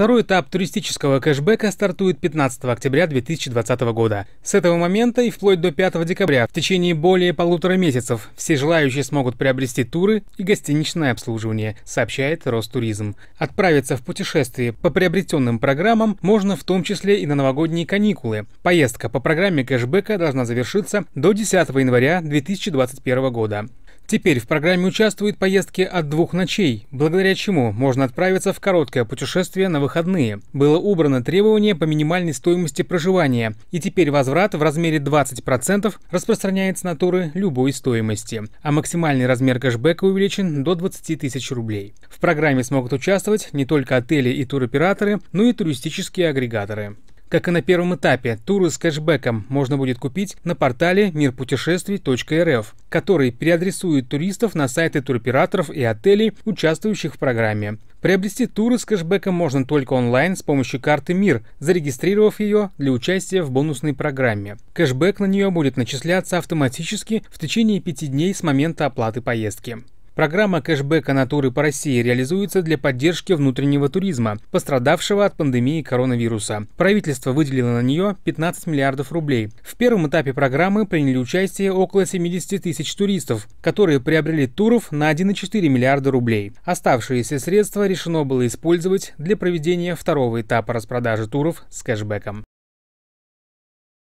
Второй этап туристического кэшбэка стартует 15 октября 2020 года. С этого момента и вплоть до 5 декабря в течение более полутора месяцев все желающие смогут приобрести туры и гостиничное обслуживание, сообщает Ростуризм. Отправиться в путешествие по приобретенным программам можно в том числе и на новогодние каникулы. Поездка по программе кэшбэка должна завершиться до 10 января 2021 года. Теперь в программе участвуют поездки от двух ночей, благодаря чему можно отправиться в короткое путешествие на выходные. Было убрано требование по минимальной стоимости проживания, и теперь возврат в размере 20% распространяется на туры любой стоимости, а максимальный размер кэшбэка увеличен до 20 тысяч рублей. В программе смогут участвовать не только отели и туроператоры, но и туристические агрегаторы. Как и на первом этапе, туры с кэшбэком можно будет купить на портале мирпутешествий.рф, который переадресует туристов на сайты туроператоров и отелей, участвующих в программе. Приобрести туры с кэшбэком можно только онлайн с помощью карты МИР, зарегистрировав ее для участия в бонусной программе. Кэшбэк на нее будет начисляться автоматически в течение пяти дней с момента оплаты поездки. Программа кэшбэка натуры по России реализуется для поддержки внутреннего туризма, пострадавшего от пандемии коронавируса. Правительство выделило на нее 15 миллиардов рублей. В первом этапе программы приняли участие около 70 тысяч туристов, которые приобрели туров на 1,4 миллиарда рублей. Оставшиеся средства решено было использовать для проведения второго этапа распродажи туров с кэшбэком.